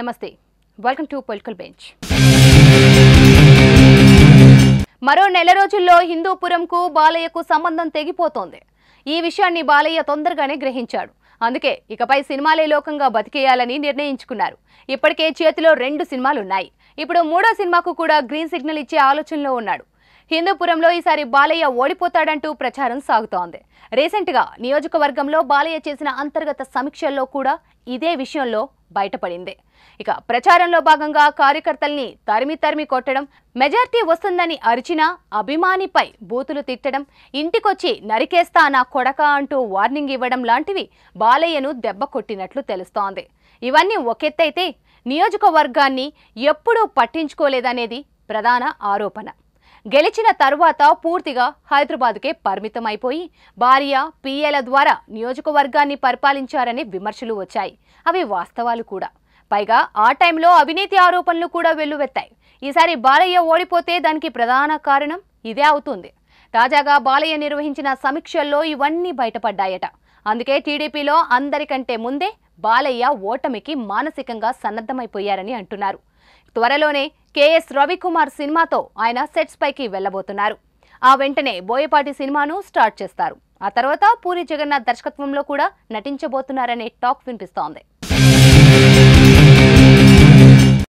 నమస్తే welcome to పొలికల్ bench మరో నెల రోజుల్లో హిందూపురంకు బాలయ్యకు సంబంధం తెగిపోతోంది ఈ విషయాన్ని బాలయ్య తొందరగానే గ్రహించాడు అందుకే ఇకపై సినిమాలే లోకంగా బతికేయాలని నిర్ణయించుకున్నారు ఇప్పటికే చేతిలో రెండు సినిమాలున్నాయి ఇప్పుడు మూడో సినిమాకు కూడా గ్రీన్ సిగ్నల్ ఇచ్చే ఆలోచనలో ఉన్నాడు హిందూపురంలో ఈసారి బాలయ్య ఓడిపోతాడంటూ ప్రచారం సాగుతోంది రీసెంట్గా నియోజకవర్గంలో బాలయ్య చేసిన అంతర్గత సమీక్షల్లో కూడా ఇదే విషయంలో బయటపడింది ఇక ప్రచారంలో భాగంగా కార్యకర్తల్ని తరిమి తరిమి కొట్టడం మెజార్టీ వస్తుందని అరిచినా అభిమానిపై బూతులు తిట్టడం ఇంటికొచ్చి నరికేస్తా నా కొడక అంటూ వార్నింగ్ ఇవ్వడం లాంటివి బాలయ్యను దెబ్బ కొట్టినట్లు తెలుస్తోంది ఇవన్నీ ఒకెత్తైతే నియోజకవర్గాన్ని ఎప్పుడూ పట్టించుకోలేదనేది ప్రధాన ఆరోపణ గెలిచిన తరువాత పూర్తిగా హైదరాబాద్కే పరిమితమైపోయి భార్య పిఏల ద్వారా నియోజకవర్గాన్ని పరిపాలించారనే విమర్శలు వచ్చాయి అవి వాస్తవాలు కూడా పైగా ఆ టైంలో అవినీతి ఆరోపణలు కూడా వెల్లువెత్తాయి ఈసారి బాలయ్య ఓడిపోతే దానికి ప్రధాన కారణం ఇదే అవుతుంది తాజాగా బాలయ్య నిర్వహించిన సమీక్షల్లో ఇవన్నీ బయటపడ్డాయట అందుకే టీడీపీలో అందరికంటే ముందే బాలయ్య ఓటమికి మానసికంగా సన్నద్ధమైపోయారని అంటున్నారు త్వరలోనే కేఎస్ రవికుమార్ సినిమాతో ఆయన సెట్స్ పైకి వెళ్లబోతున్నారు ఆ వెంటనే బోయపాటి సినిమాను స్టార్ట్ చేస్తారు ఆ తర్వాత పూరి జగన్నాథ్ దర్శకత్వంలో కూడా నటించబోతున్నారనే టాక్ వినిపిస్తోంది